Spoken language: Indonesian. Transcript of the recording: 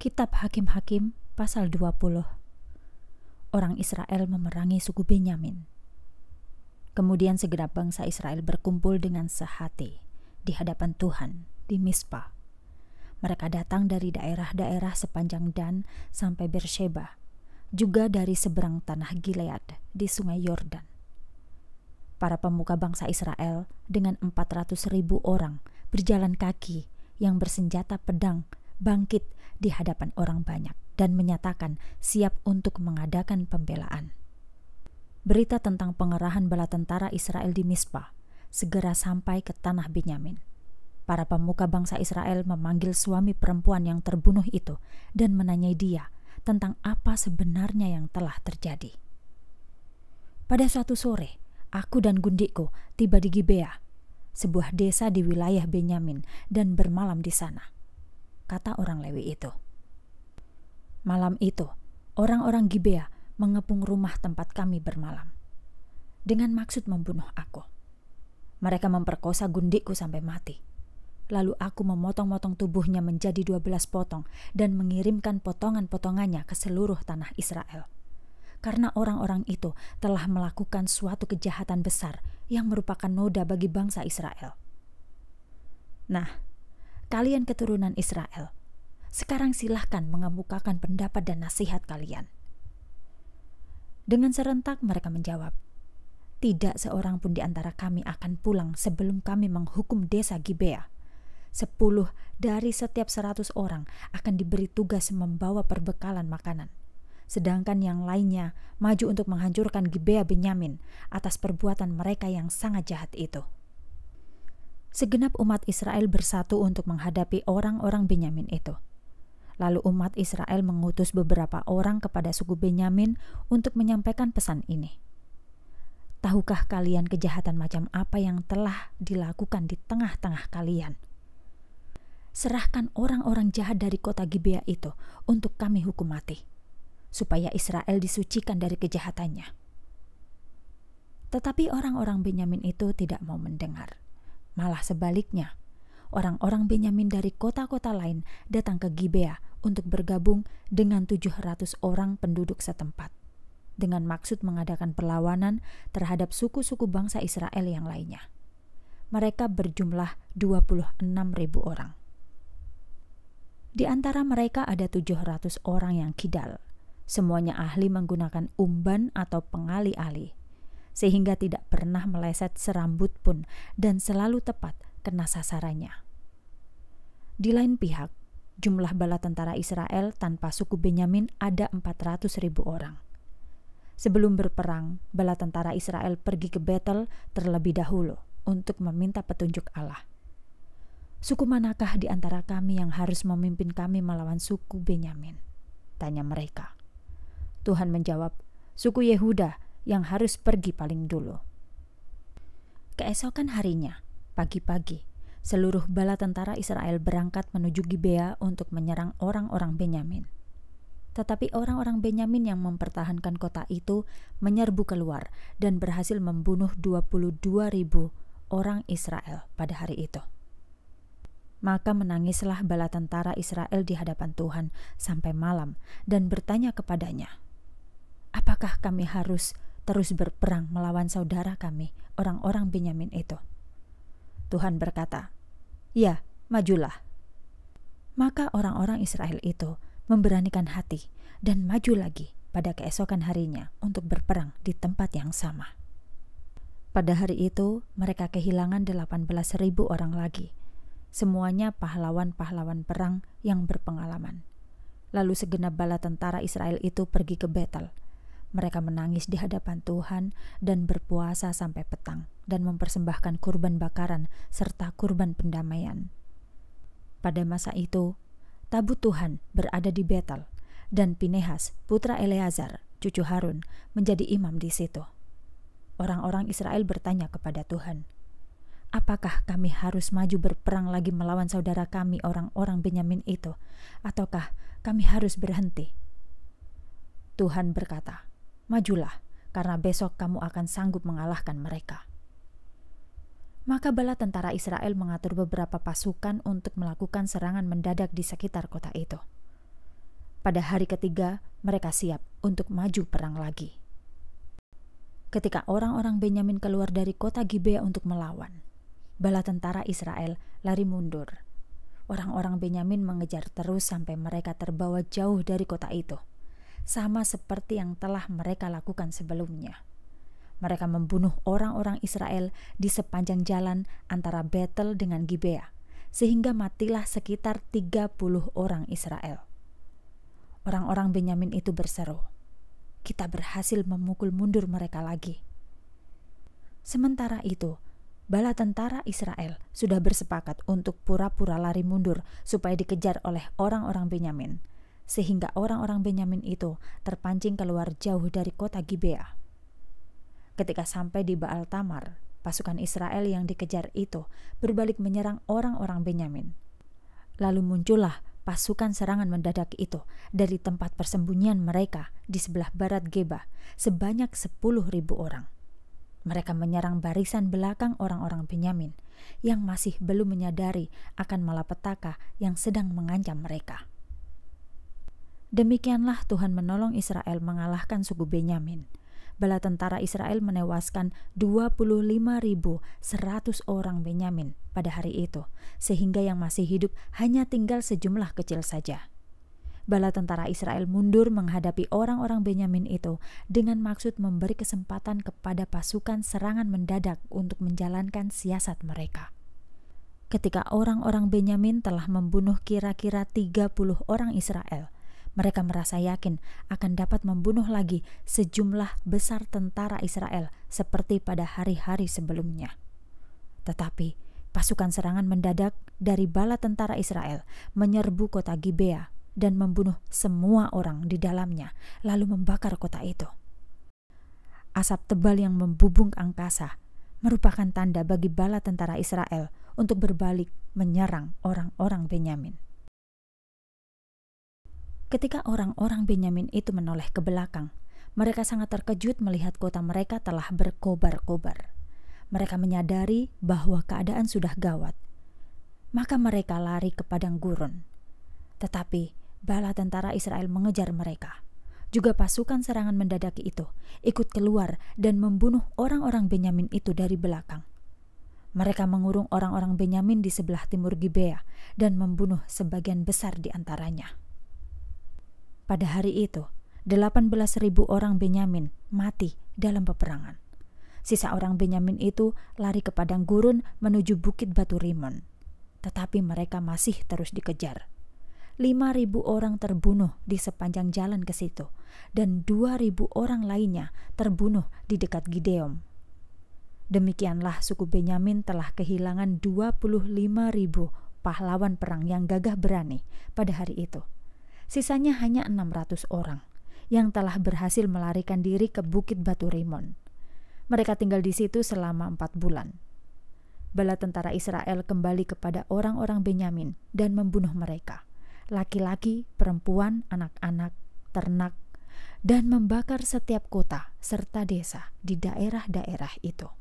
Kitab Hakim-Hakim pasal 20 Orang Israel memerangi suku Benyamin Kemudian segera bangsa Israel berkumpul dengan sehati di hadapan Tuhan di Mispa. Mereka datang dari daerah-daerah sepanjang Dan sampai Bersheba, juga dari seberang tanah Gilead di sungai Yordan. Para pemuka bangsa Israel dengan 400 ribu orang berjalan kaki yang bersenjata pedang bangkit di hadapan orang banyak dan menyatakan siap untuk mengadakan pembelaan. Berita tentang pengerahan bala tentara Israel di Mispa segera sampai ke tanah Benyamin. Para pemuka bangsa Israel memanggil suami perempuan yang terbunuh itu dan menanyai dia tentang apa sebenarnya yang telah terjadi. Pada suatu sore, aku dan gundikku tiba di Gibeah, sebuah desa di wilayah Benyamin, dan bermalam di sana kata orang Lewi itu. Malam itu, orang-orang Gibea mengepung rumah tempat kami bermalam dengan maksud membunuh aku. Mereka memperkosa gundikku sampai mati. Lalu aku memotong-motong tubuhnya menjadi dua belas potong dan mengirimkan potongan-potongannya ke seluruh tanah Israel. Karena orang-orang itu telah melakukan suatu kejahatan besar yang merupakan noda bagi bangsa Israel. Nah, kalian keturunan Israel. Sekarang silahkan mengemukakan pendapat dan nasihat kalian. Dengan serentak mereka menjawab, tidak seorang pun di antara kami akan pulang sebelum kami menghukum desa Gibea. Sepuluh dari setiap seratus orang akan diberi tugas membawa perbekalan makanan. Sedangkan yang lainnya maju untuk menghancurkan Gibea Benyamin atas perbuatan mereka yang sangat jahat itu. Segenap umat Israel bersatu untuk menghadapi orang-orang Benyamin itu. Lalu umat Israel mengutus beberapa orang kepada suku Benyamin untuk menyampaikan pesan ini. Tahukah kalian kejahatan macam apa yang telah dilakukan di tengah-tengah kalian? Serahkan orang-orang jahat dari kota Gibea itu untuk kami hukum mati, supaya Israel disucikan dari kejahatannya. Tetapi orang-orang Benyamin itu tidak mau mendengar Malah sebaliknya, orang-orang Benyamin dari kota-kota lain datang ke Gibea untuk bergabung dengan 700 orang penduduk setempat dengan maksud mengadakan perlawanan terhadap suku-suku bangsa Israel yang lainnya. Mereka berjumlah 26.000 orang. Di antara mereka ada 700 orang yang kidal. Semuanya ahli menggunakan umban atau pengali-ali sehingga tidak pernah meleset serambut pun dan selalu tepat kena sasarannya. Di lain pihak, jumlah bala tentara Israel tanpa suku Benyamin ada 400 ribu orang. Sebelum berperang, bala tentara Israel pergi ke Betel terlebih dahulu untuk meminta petunjuk Allah. Suku manakah di antara kami yang harus memimpin kami melawan suku Benyamin? Tanya mereka. Tuhan menjawab, suku Yehuda yang harus pergi paling dulu. Keesokan harinya, pagi-pagi, seluruh bala tentara Israel berangkat menuju Gibea untuk menyerang orang-orang Benyamin. Tetapi orang-orang Benyamin yang mempertahankan kota itu menyerbu keluar dan berhasil membunuh 22 ribu orang Israel pada hari itu. Maka menangislah bala tentara Israel di hadapan Tuhan sampai malam dan bertanya kepadanya, Apakah kami harus terus berperang melawan saudara kami, orang-orang Benyamin itu. Tuhan berkata, "Ya, majulah." Maka orang-orang Israel itu memberanikan hati dan maju lagi pada keesokan harinya untuk berperang di tempat yang sama. Pada hari itu, mereka kehilangan 18.000 orang lagi. Semuanya pahlawan-pahlawan perang yang berpengalaman. Lalu segenap bala tentara Israel itu pergi ke Betel mereka menangis di hadapan Tuhan dan berpuasa sampai petang dan mempersembahkan kurban bakaran serta kurban pendamaian. Pada masa itu, tabut Tuhan berada di Betel dan Pinehas, putra Eleazar, cucu Harun, menjadi imam di situ. Orang-orang Israel bertanya kepada Tuhan, apakah kami harus maju berperang lagi melawan saudara kami orang-orang Benyamin itu ataukah kami harus berhenti Tuhan berkata majulah, karena besok kamu akan sanggup mengalahkan mereka. Maka bala tentara Israel mengatur beberapa pasukan untuk melakukan serangan mendadak di sekitar kota itu. Pada hari ketiga, mereka siap untuk maju perang lagi. Ketika orang-orang Benyamin keluar dari kota Gibeah untuk melawan, bala tentara Israel lari mundur. Orang-orang Benyamin mengejar terus sampai mereka terbawa jauh dari kota itu sama seperti yang telah mereka lakukan sebelumnya. Mereka membunuh orang-orang Israel di sepanjang jalan antara Betel dengan Gibea, sehingga matilah sekitar 30 orang Israel. Orang-orang Benyamin itu berseru, "Kita berhasil memukul mundur mereka lagi." Sementara itu, bala tentara Israel sudah bersepakat untuk pura-pura lari mundur supaya dikejar oleh orang-orang Benyamin sehingga orang-orang Benyamin itu terpancing keluar jauh dari kota Gibeah. Ketika sampai di Baal Tamar, pasukan Israel yang dikejar itu berbalik menyerang orang-orang Benyamin. Lalu muncullah pasukan serangan mendadak itu dari tempat persembunyian mereka di sebelah barat Geba sebanyak sepuluh ribu orang. Mereka menyerang barisan belakang orang-orang Benyamin yang masih belum menyadari akan malapetaka yang sedang mengancam mereka. Demikianlah Tuhan menolong Israel mengalahkan suku Benyamin. Bala tentara Israel menewaskan 25.100 orang Benyamin pada hari itu, sehingga yang masih hidup hanya tinggal sejumlah kecil saja. Bala tentara Israel mundur menghadapi orang-orang Benyamin itu dengan maksud memberi kesempatan kepada pasukan serangan mendadak untuk menjalankan siasat mereka ketika orang-orang Benyamin telah membunuh kira-kira 30 orang Israel. Mereka merasa yakin akan dapat membunuh lagi sejumlah besar tentara Israel seperti pada hari-hari sebelumnya. Tetapi pasukan serangan mendadak dari bala tentara Israel menyerbu kota Gibea dan membunuh semua orang di dalamnya, lalu membakar kota itu. Asap tebal yang membubung angkasa merupakan tanda bagi bala tentara Israel untuk berbalik menyerang orang-orang Benyamin. Ketika orang-orang Benyamin itu menoleh ke belakang, mereka sangat terkejut melihat kota mereka telah berkobar-kobar. Mereka menyadari bahwa keadaan sudah gawat. Maka mereka lari ke padang gurun. Tetapi bala tentara Israel mengejar mereka juga pasukan serangan mendadak itu ikut keluar dan membunuh orang-orang Benyamin itu dari belakang. Mereka mengurung orang-orang Benyamin di sebelah timur Gibea dan membunuh sebagian besar di antaranya. Pada hari itu, 18.000 orang Benyamin mati dalam peperangan. Sisa orang Benyamin itu lari ke padang gurun menuju bukit Batu Rimon. Tetapi mereka masih terus dikejar. 5.000 orang terbunuh di sepanjang jalan ke situ dan 2.000 orang lainnya terbunuh di dekat Gideon. Demikianlah suku Benyamin telah kehilangan 25.000 pahlawan perang yang gagah berani pada hari itu sisanya hanya 600 orang yang telah berhasil melarikan diri ke Bukit Batu Rimon. Mereka tinggal di situ selama empat bulan. Bala tentara Israel kembali kepada orang-orang Benyamin dan membunuh mereka. Laki-laki, perempuan, anak-anak, ternak, dan membakar setiap kota serta desa di daerah-daerah itu.